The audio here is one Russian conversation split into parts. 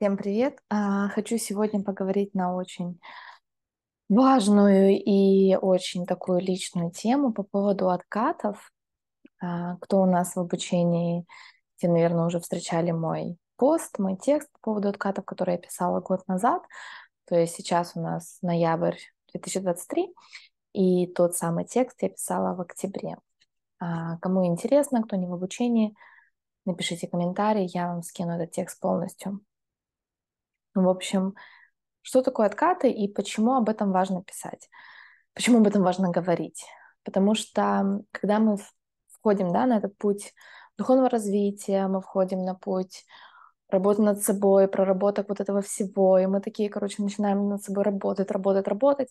Всем привет! А, хочу сегодня поговорить на очень важную и очень такую личную тему по поводу откатов. А, кто у нас в обучении, те, наверное, уже встречали мой пост, мой текст по поводу откатов, который я писала год назад. То есть сейчас у нас ноябрь 2023, и тот самый текст я писала в октябре. А, кому интересно, кто не в обучении, напишите комментарий, я вам скину этот текст полностью. Ну, в общем, что такое откаты и почему об этом важно писать? Почему об этом важно говорить? Потому что когда мы входим да, на этот путь духовного развития, мы входим на путь работы над собой, проработок вот этого всего, и мы такие, короче, начинаем над собой работать, работать, работать,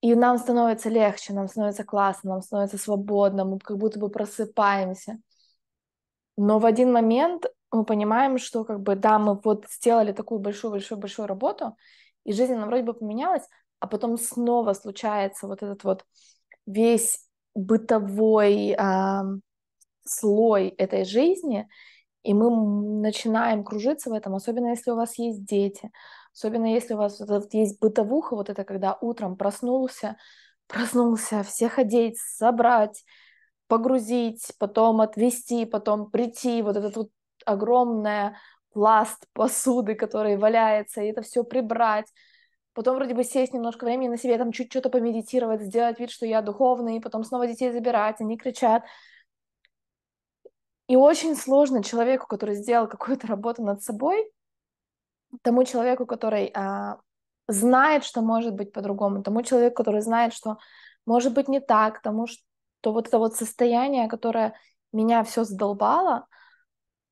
и нам становится легче, нам становится классно, нам становится свободно, мы как будто бы просыпаемся. Но в один момент мы понимаем, что как бы да, мы вот сделали такую большую-большую-большую работу, и жизнь она вроде бы поменялась, а потом снова случается вот этот вот весь бытовой э, слой этой жизни, и мы начинаем кружиться в этом, особенно если у вас есть дети, особенно если у вас вот этот, есть бытовуха, вот это когда утром проснулся, проснулся, всех одеть, собрать, погрузить, потом отвести, потом прийти, вот этот вот огромная пласт посуды, который валяется, и это все прибрать. Потом вроде бы сесть немножко времени на себе, там чуть что-то помедитировать, сделать вид, что я духовный, и потом снова детей забирать, они кричат. И очень сложно человеку, который сделал какую-то работу над собой, тому человеку, который а, знает, что может быть по-другому, тому человеку, который знает, что может быть не так, тому, что вот это вот состояние, которое меня все задолбало,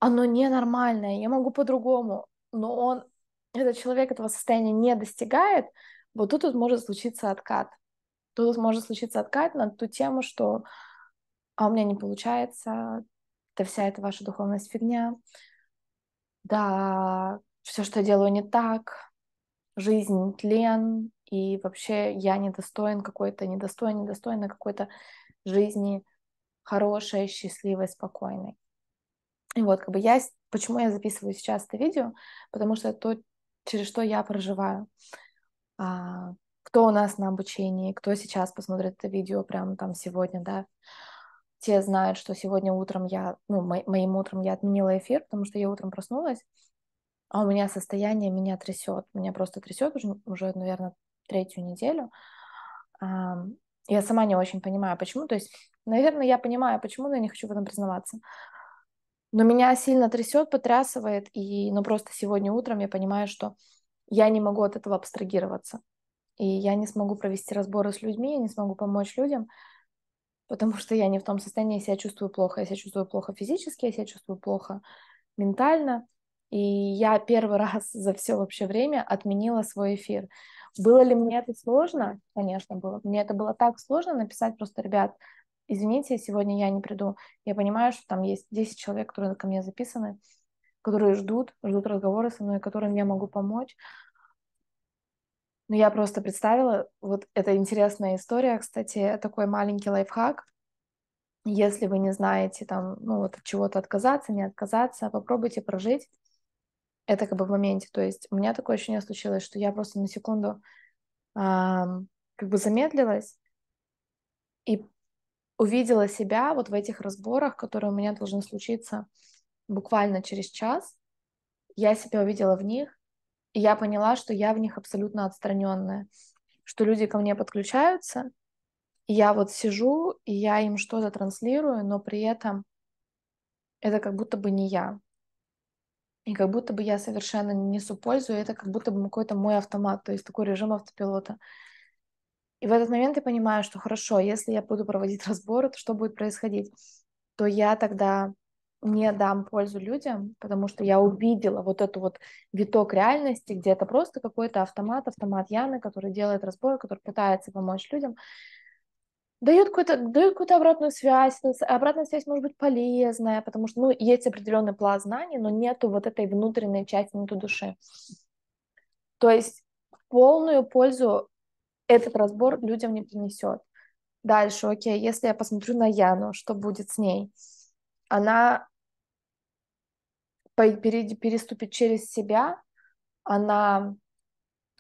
оно ненормальное, я могу по-другому, но он, этот человек этого состояния не достигает, вот тут может случиться откат. Тут может случиться откат на ту тему, что а у меня не получается, да вся эта ваша духовность фигня, да, все, что я делаю, не так, жизнь тлен, и вообще я недостоин какой-то, недостоин, недостойна какой-то жизни хорошей, счастливой, спокойной. И вот, как бы я, почему я записываю сейчас это видео, потому что это то, через что я проживаю. А, кто у нас на обучении, кто сейчас посмотрит это видео прямо там сегодня, да, те знают, что сегодня утром я, ну, мо- моим утром я отменила эфир, потому что я утром проснулась, а у меня состояние меня трясет, меня просто трясет уже, уже, наверное, третью неделю. А, я сама не очень понимаю, почему. То есть, наверное, я понимаю, почему, но я не хочу в этом признаваться. Но меня сильно трясет, потрясывает, и ну, просто сегодня утром я понимаю, что я не могу от этого абстрагироваться. И я не смогу провести разборы с людьми, я не смогу помочь людям, потому что я не в том состоянии, я себя чувствую плохо. Я себя чувствую плохо физически, я себя чувствую плохо ментально. И я первый раз за все вообще время отменила свой эфир. Было ли мне это сложно? Конечно, было. Мне это было так сложно написать просто, ребят, извините, сегодня я не приду. Я понимаю, что там есть 10 человек, которые ко мне записаны, которые ждут, ждут разговоры со мной, которым я могу помочь. Но я просто представила, вот это интересная история, кстати, такой маленький лайфхак. Если вы не знаете там, ну вот от чего-то отказаться, не отказаться, попробуйте прожить это как бы в моменте. То есть у меня такое ощущение случилось, что я просто на секунду э, как бы замедлилась и увидела себя вот в этих разборах, которые у меня должны случиться буквально через час. Я себя увидела в них, и я поняла, что я в них абсолютно отстраненная, что люди ко мне подключаются, и я вот сижу, и я им что-то транслирую, но при этом это как будто бы не я. И как будто бы я совершенно не несу пользу, и это как будто бы какой-то мой автомат, то есть такой режим автопилота. И в этот момент я понимаю, что хорошо, если я буду проводить разборы, то что будет происходить? То я тогда не дам пользу людям, потому что я увидела вот эту вот виток реальности, где это просто какой-то автомат, автомат Яны, который делает разбор, который пытается помочь людям, дает какую-то дает какую-то обратную связь, обратная связь может быть полезная, потому что, ну, есть определенный пласт знаний, но нету вот этой внутренней части, нету души. То есть полную пользу этот разбор людям не принесет. Дальше, окей, если я посмотрю на Яну, что будет с ней? Она переступит через себя, она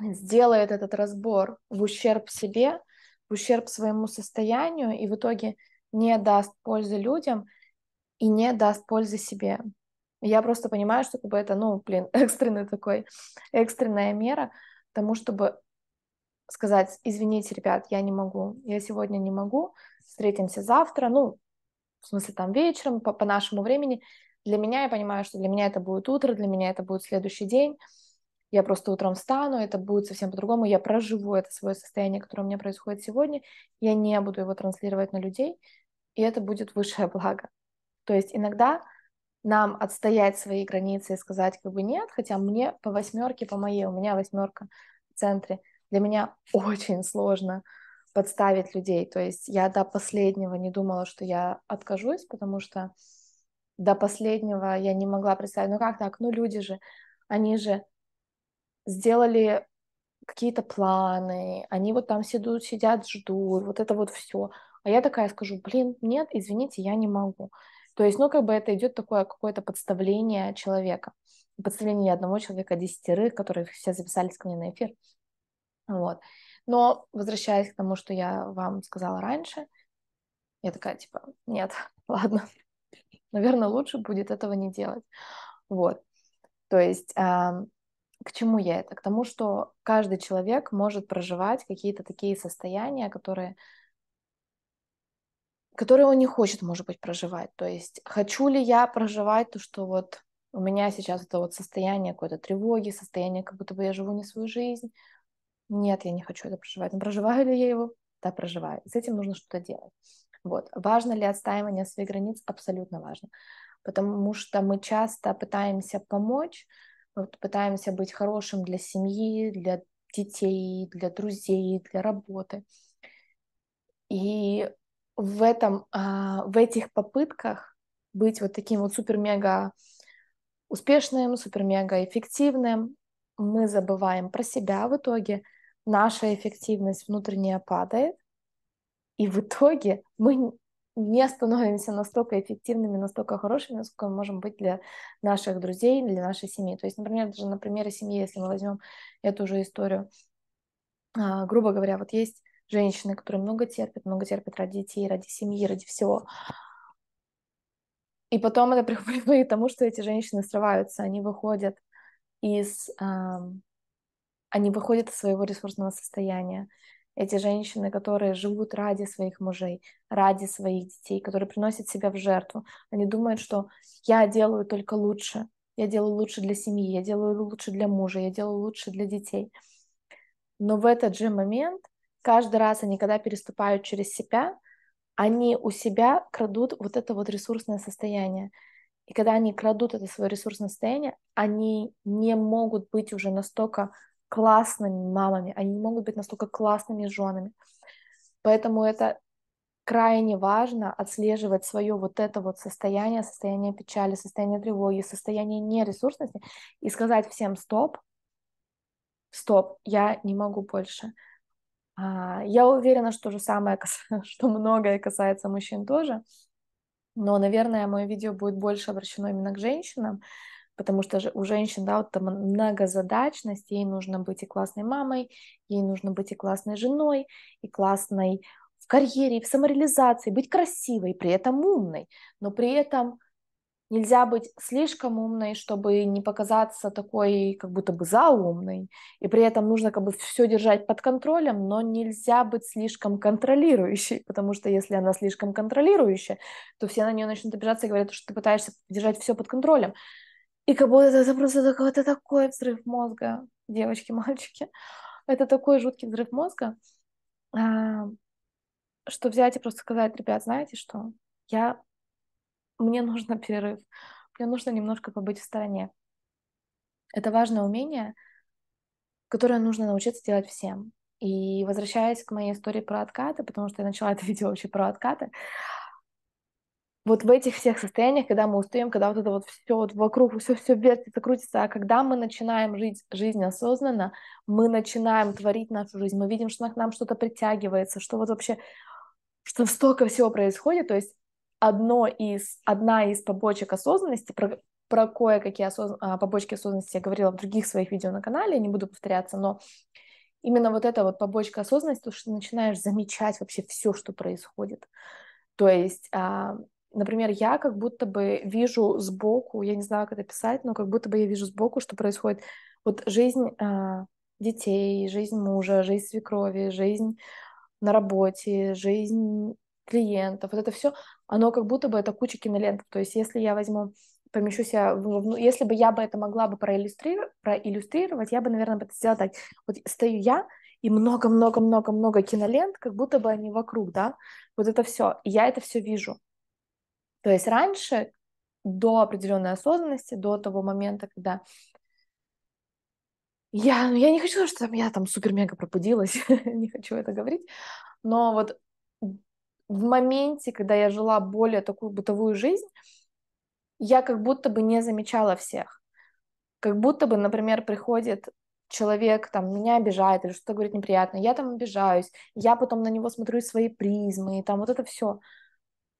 сделает этот разбор в ущерб себе, в ущерб своему состоянию, и в итоге не даст пользы людям и не даст пользы себе. Я просто понимаю, что как бы это, ну, блин, экстренный такой, экстренная мера тому, чтобы сказать, извините, ребят, я не могу, я сегодня не могу, встретимся завтра, ну, в смысле там вечером, по, по нашему времени. Для меня, я понимаю, что для меня это будет утро, для меня это будет следующий день, я просто утром встану, это будет совсем по-другому, я проживу это свое состояние, которое у меня происходит сегодня, я не буду его транслировать на людей, и это будет высшее благо. То есть иногда нам отстоять свои границы и сказать как бы нет, хотя мне по восьмерке, по моей, у меня восьмерка в центре – для меня очень сложно подставить людей. То есть я до последнего не думала, что я откажусь, потому что до последнего я не могла представить, ну как так, ну люди же, они же сделали какие-то планы, они вот там сидят, сидят, ждут, вот это вот все. А я такая скажу, блин, нет, извините, я не могу. То есть, ну, как бы это идет такое какое-то подставление человека. Подставление не одного человека, а десятерых, которые все записались ко мне на эфир. Вот. Но возвращаясь к тому, что я вам сказала раньше, я такая, типа, нет, ладно, наверное, лучше будет этого не делать. Вот. То есть к чему я это? К тому, что каждый человек может проживать какие-то такие состояния, которые, которые он не хочет, может быть, проживать. То есть хочу ли я проживать то, что вот у меня сейчас это вот состояние какой-то тревоги, состояние, как будто бы я живу не свою жизнь, нет, я не хочу это проживать. Но «Ну, проживаю ли я его? Да, проживаю. с этим нужно что-то делать. Вот. Важно ли отстаивание своих границ? Абсолютно важно. Потому что мы часто пытаемся помочь, вот, пытаемся быть хорошим для семьи, для детей, для друзей, для работы. И в, этом, а, в этих попытках быть вот таким вот супер-мега успешным, супер-мега эффективным, мы забываем про себя в итоге – наша эффективность внутренняя падает, и в итоге мы не становимся настолько эффективными, настолько хорошими, насколько мы можем быть для наших друзей, для нашей семьи. То есть, например, даже на примере семьи, если мы возьмем эту же историю, а, грубо говоря, вот есть женщины, которые много терпят, много терпят ради детей, ради семьи, ради всего. И потом это приходит к тому, что эти женщины срываются, они выходят из они выходят из своего ресурсного состояния. Эти женщины, которые живут ради своих мужей, ради своих детей, которые приносят себя в жертву, они думают, что я делаю только лучше, я делаю лучше для семьи, я делаю лучше для мужа, я делаю лучше для детей. Но в этот же момент, каждый раз они, когда переступают через себя, они у себя крадут вот это вот ресурсное состояние. И когда они крадут это свое ресурсное состояние, они не могут быть уже настолько классными мамами, они не могут быть настолько классными женами. Поэтому это крайне важно отслеживать свое вот это вот состояние, состояние печали, состояние тревоги, состояние нересурсности и сказать всем стоп, стоп, я не могу больше. А, я уверена, что же самое, что многое касается мужчин тоже, но, наверное, мое видео будет больше обращено именно к женщинам, потому что у женщин, да, вот там многозадачность, ей нужно быть и классной мамой, ей нужно быть и классной женой, и классной в карьере, и в самореализации, быть красивой, при этом умной, но при этом нельзя быть слишком умной, чтобы не показаться такой, как будто бы заумной, и при этом нужно как бы все держать под контролем, но нельзя быть слишком контролирующей, потому что если она слишком контролирующая, то все на нее начнут обижаться и говорят, что ты пытаешься держать все под контролем. И как будто это просто такой, это такой взрыв мозга, девочки, мальчики. Это такой жуткий взрыв мозга, а, что взять и просто сказать, ребят, знаете что, я... мне нужно перерыв, мне нужно немножко побыть в стороне. Это важное умение, которое нужно научиться делать всем. И возвращаясь к моей истории про откаты, потому что я начала это видео вообще про откаты, вот в этих всех состояниях, когда мы устаем, когда вот это вот все вот вокруг, все все вертится, крутится, а когда мы начинаем жить жизнь осознанно, мы начинаем творить нашу жизнь, мы видим, что к нам что-то притягивается, что вот вообще, что столько всего происходит, то есть одно из, одна из побочек осознанности, про, про кое-какие осозн... А, побочки осознанности я говорила в других своих видео на канале, я не буду повторяться, но именно вот эта вот побочка осознанности, то что ты начинаешь замечать вообще все, что происходит. То есть а, например, я как будто бы вижу сбоку, я не знаю, как это писать, но как будто бы я вижу сбоку, что происходит вот жизнь э, детей, жизнь мужа, жизнь свекрови, жизнь на работе, жизнь клиентов, вот это все, оно как будто бы это куча кинолент. То есть если я возьму, помещу себя, в, ну, если бы я бы это могла бы проиллюстрировать, проиллюстрировать, я бы, наверное, бы это сделала так. Вот стою я, и много-много-много-много кинолент, как будто бы они вокруг, да, вот это все, и я это все вижу. То есть раньше, до определенной осознанности, до того момента, когда я, ну, я не хочу, что там я там супер-мега пробудилась, не хочу это говорить, но вот в моменте, когда я жила более такую бытовую жизнь, я как будто бы не замечала всех. Как будто бы, например, приходит человек, там, меня обижает или что-то говорит неприятно, я там обижаюсь, я потом на него смотрю свои призмы, и там вот это все.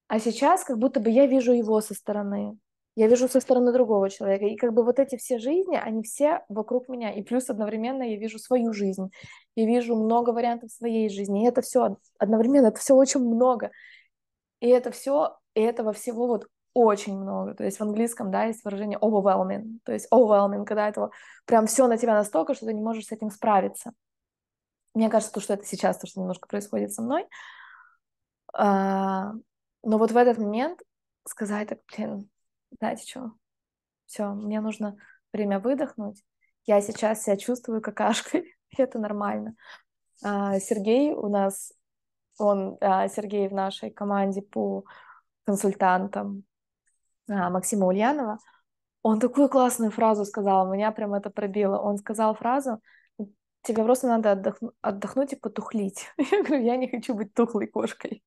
А сейчас как будто бы я вижу его со стороны. Я вижу со стороны другого человека. И как бы вот эти все жизни, они все вокруг меня. И плюс одновременно я вижу свою жизнь. Я вижу много вариантов своей жизни. И это все одновременно, это все очень много. И это все, и этого всего вот очень много. То есть в английском, да, есть выражение overwhelming. То есть overwhelming, когда этого прям все на тебя настолько, что ты не можешь с этим справиться. Мне кажется, то, что это сейчас, то, что немножко происходит со мной. А, но вот в этот момент сказать так, блин, знаете что, все, мне нужно время выдохнуть, я сейчас себя чувствую какашкой, это нормально. А, Сергей у нас, он, а, Сергей в нашей команде по консультантам а, Максима Ульянова, он такую классную фразу сказал, меня прям это пробило. Он сказал фразу, тебе просто надо отдохну- отдохнуть и потухлить. Я говорю, я не хочу быть тухлой кошкой.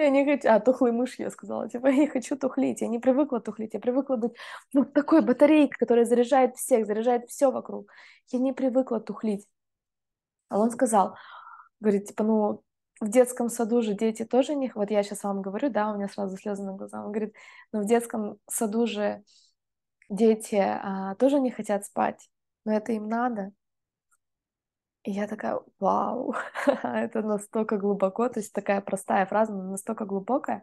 Я не хочу... А, тухлый мышь, я сказала. Типа, я не хочу тухлить. Я не привыкла тухлить. Я привыкла быть ну, такой батарейкой, которая заряжает всех, заряжает все вокруг. Я не привыкла тухлить. А он сказал, говорит, типа, ну, в детском саду же дети тоже не... Вот я сейчас вам говорю, да, у меня сразу слезы на глазах, Он говорит, ну, в детском саду же дети а, тоже не хотят спать, но это им надо. И я такая, вау, это настолько глубоко, то есть такая простая фраза, но настолько глубокая.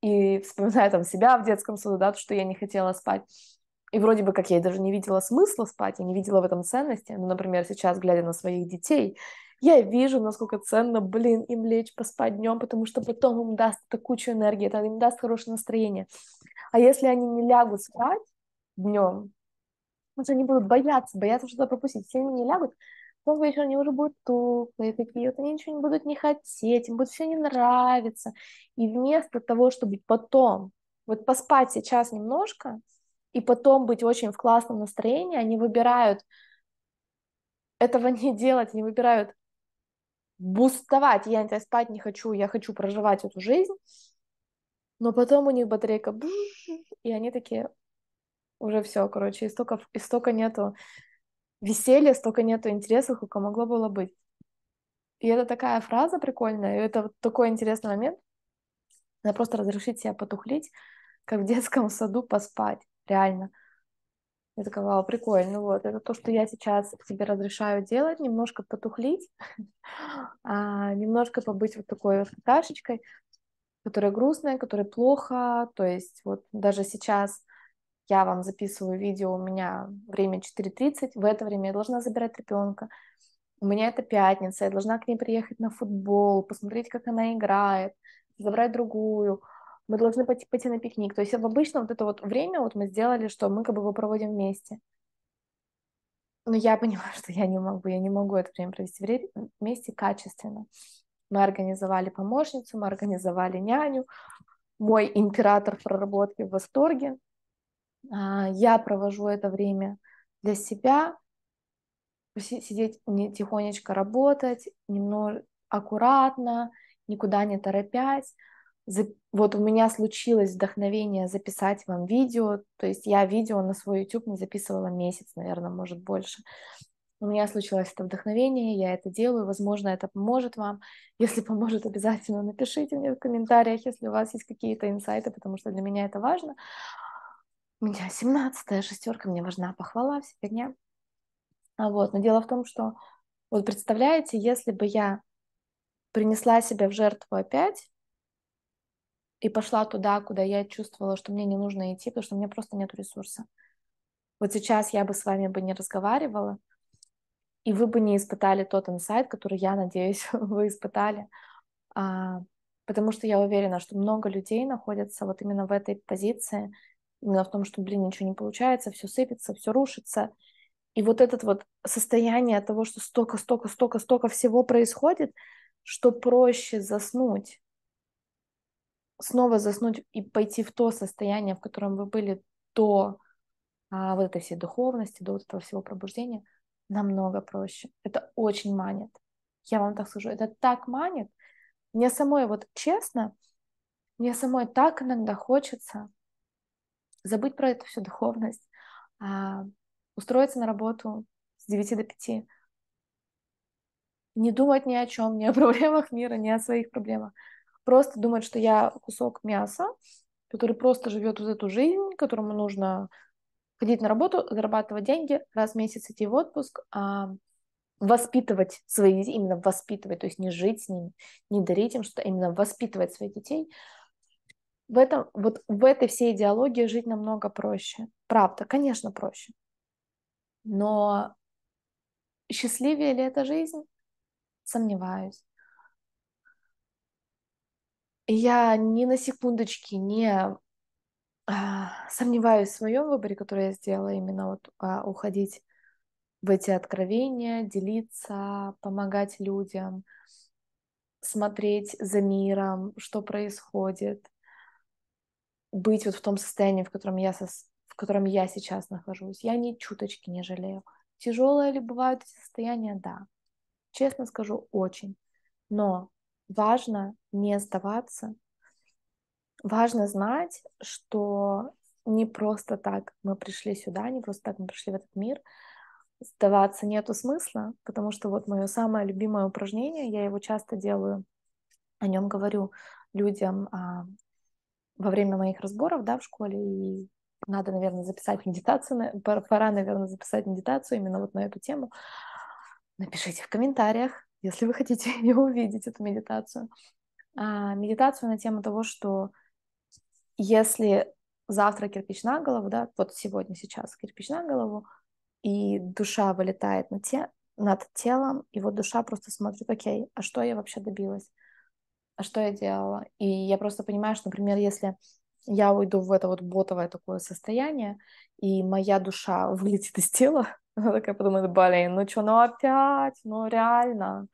И вспоминаю там себя в детском саду, да, то, что я не хотела спать. И вроде бы как я даже не видела смысла спать, я не видела в этом ценности. но например, сейчас, глядя на своих детей, я вижу, насколько ценно, блин, им лечь поспать днем, потому что потом им даст это кучу энергии, это им даст хорошее настроение. А если они не лягут спать днем, потому ну, они будут бояться, бояться что-то пропустить. Если они не лягут, потом вечер они уже будут теплые такие, вот они ничего не будут не хотеть, им будет все не нравиться. И вместо того, чтобы потом вот поспать сейчас немножко, и потом быть очень в классном настроении, они выбирают этого не делать, они выбирают бустовать, я тебя спать не хочу, я хочу проживать эту жизнь, но потом у них батарейка, и они такие, уже все, короче, истока, истока нету веселья, столько нету интереса, сколько могло было быть. И это такая фраза прикольная, и это вот такой интересный момент. Надо просто разрешить себя потухлить, как в детском саду поспать, реально. Я такая, вау, прикольно, вот, это то, что я сейчас тебе разрешаю делать, немножко потухлить, а, немножко побыть вот такой вот пташечкой, которая грустная, которая плохо, то есть вот даже сейчас я вам записываю видео, у меня время 4.30, в это время я должна забирать ребенка, у меня это пятница, я должна к ней приехать на футбол, посмотреть, как она играет, забрать другую, мы должны пойти, пойти на пикник. То есть обычно вот это вот время вот мы сделали, что мы как бы его проводим вместе. Но я понимаю, что я не могу, я не могу это время провести вместе качественно. Мы организовали помощницу, мы организовали няню. Мой император проработки в восторге. А, я провожу это время для себя, сидеть тихонечко работать, немного аккуратно, никуда не торопясь. Вот у меня случилось вдохновение записать вам видео, то есть я видео на свой YouTube не записывала месяц, наверное, может больше. У меня случилось это вдохновение, я это делаю, возможно, это поможет вам. Если поможет, обязательно напишите мне в комментариях, если у вас есть какие-то инсайты, потому что для меня это важно меня семнадцатая шестерка, мне важна похвала, все фигня. А вот, но дело в том, что вот представляете, если бы я принесла себя в жертву опять и пошла туда, куда я чувствовала, что мне не нужно идти, потому что у меня просто нет ресурса. Вот сейчас я бы с вами бы не разговаривала, и вы бы не испытали тот инсайт, который, я надеюсь, вы испытали. А, потому что я уверена, что много людей находятся вот именно в этой позиции, Дело в том, что, блин, ничего не получается, все сыпется, все рушится. И вот это вот состояние того, что столько, столько, столько, столько всего происходит, что проще заснуть, снова заснуть и пойти в то состояние, в котором вы были до а, вот этой всей духовности, до вот этого всего пробуждения, намного проще. Это очень манит. Я вам так скажу, это так манит. Мне самой, вот честно, мне самой так иногда хочется забыть про эту всю духовность, а, устроиться на работу с 9 до 5, не думать ни о чем, ни о проблемах мира, ни о своих проблемах. Просто думать, что я кусок мяса, который просто живет вот эту жизнь, которому нужно ходить на работу, зарабатывать деньги, раз в месяц идти в отпуск, а воспитывать своих именно воспитывать, то есть не жить с ними, не дарить им что-то, а именно воспитывать своих детей – в этом, вот в этой всей идеологии жить намного проще. Правда, конечно, проще. Но счастливее ли эта жизнь? Сомневаюсь. я ни на секундочки не а, сомневаюсь в своем выборе, который я сделала, именно вот а, уходить в эти откровения, делиться, помогать людям, смотреть за миром, что происходит, быть вот в том состоянии, в котором я, со... в котором я сейчас нахожусь. Я ни чуточки не жалею. Тяжелые ли бывают эти состояния? Да. Честно скажу, очень. Но важно не сдаваться. Важно знать, что не просто так мы пришли сюда, не просто так мы пришли в этот мир. Сдаваться нету смысла, потому что вот мое самое любимое упражнение, я его часто делаю, о нем говорю людям, а, во время моих разборов, да, в школе, и надо, наверное, записать медитацию, пора, наверное, записать медитацию именно вот на эту тему. Напишите в комментариях, если вы хотите ее увидеть, эту медитацию. А, медитацию на тему того, что если завтра кирпич на голову, да, вот сегодня, сейчас кирпич на голову, и душа вылетает на те, над телом, и вот душа просто смотрит, окей, а что я вообще добилась? А что я делала. И я просто понимаю, что, например, если я уйду в это вот ботовое такое состояние, и моя душа вылетит из тела, она такая подумает, блин, ну что, ну опять, ну реально,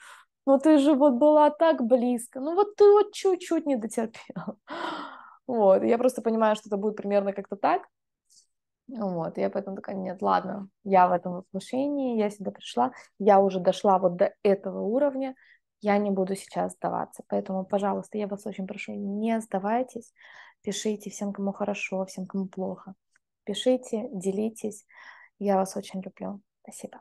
ну ты же вот была так близко, ну вот ты вот чуть-чуть не дотерпела. Вот, я просто понимаю, что это будет примерно как-то так. Вот, я поэтому такая, нет, ладно, я в этом воплощении, я сюда пришла, я уже дошла вот до этого уровня, я не буду сейчас сдаваться. Поэтому, пожалуйста, я вас очень прошу, не сдавайтесь, пишите всем, кому хорошо, всем, кому плохо. Пишите, делитесь. Я вас очень люблю. Спасибо.